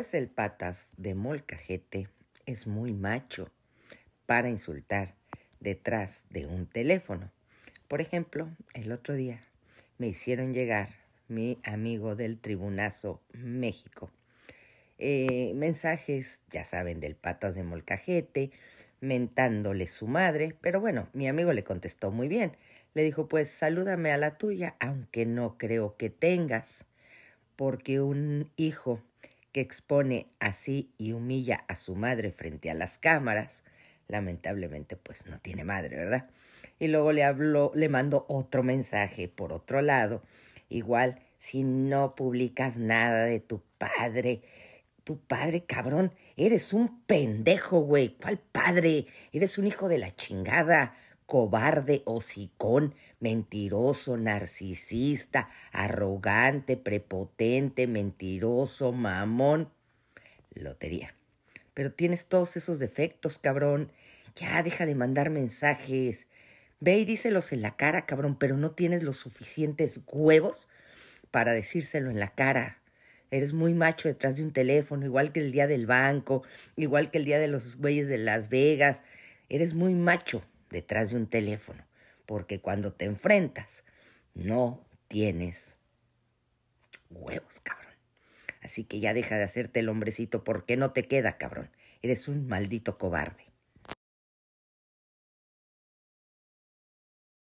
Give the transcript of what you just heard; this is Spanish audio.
Pues el patas de molcajete es muy macho para insultar detrás de un teléfono. Por ejemplo, el otro día me hicieron llegar mi amigo del Tribunazo México. Eh, mensajes, ya saben, del patas de molcajete, mentándole su madre, pero bueno, mi amigo le contestó muy bien. Le dijo, pues salúdame a la tuya, aunque no creo que tengas, porque un hijo que expone así y humilla a su madre frente a las cámaras, lamentablemente pues no tiene madre, ¿verdad? Y luego le habló, le mandó otro mensaje por otro lado, igual si no publicas nada de tu padre, tu padre cabrón, eres un pendejo, güey, ¿cuál padre? Eres un hijo de la chingada, cobarde, hocicón, mentiroso, narcisista, arrogante, prepotente, mentiroso, mamón. Lotería. Pero tienes todos esos defectos, cabrón. Ya deja de mandar mensajes. Ve y díselos en la cara, cabrón, pero no tienes los suficientes huevos para decírselo en la cara. Eres muy macho detrás de un teléfono, igual que el día del banco, igual que el día de los güeyes de Las Vegas. Eres muy macho detrás de un teléfono, porque cuando te enfrentas, no tienes huevos, cabrón. Así que ya deja de hacerte el hombrecito porque no te queda, cabrón. Eres un maldito cobarde.